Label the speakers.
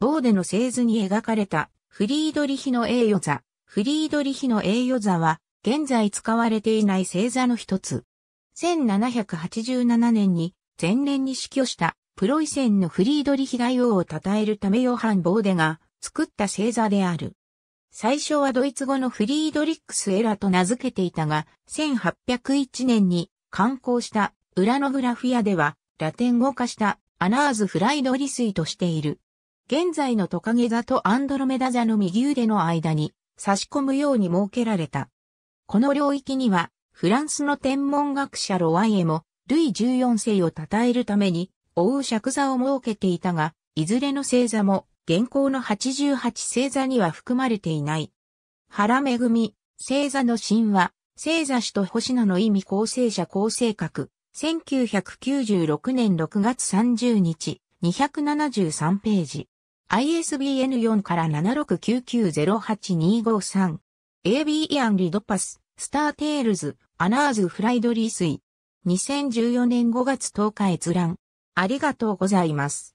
Speaker 1: ボーデの製図に描かれたフリードリヒの栄誉座。フリードリヒの栄誉座は現在使われていない星座の一つ。1787年に前年に死去したプロイセンのフリードリヒ大王を称えるためヨハン・ボーデが作った星座である。最初はドイツ語のフリードリックス・エラと名付けていたが、1801年に刊行したウラノグラフィアではラテン語化したアナーズ・フライドリスイとしている。現在のトカゲ座とアンドロメダ座の右腕の間に差し込むように設けられた。この領域には、フランスの天文学者ロワイエも、ルイ14世を称えるために、追う尺座を設けていたが、いずれの星座も、現行の88星座には含まれていない。原恵、星座の神話、星座史と星名の意味構成者構成格、1996年6月30日、273ページ。ISBN4 から769908253。AB イアン・リドパス、スター・テールズ、アナーズ・フライド・リースイ。2014年5月10日閲覧。ありがとうございます。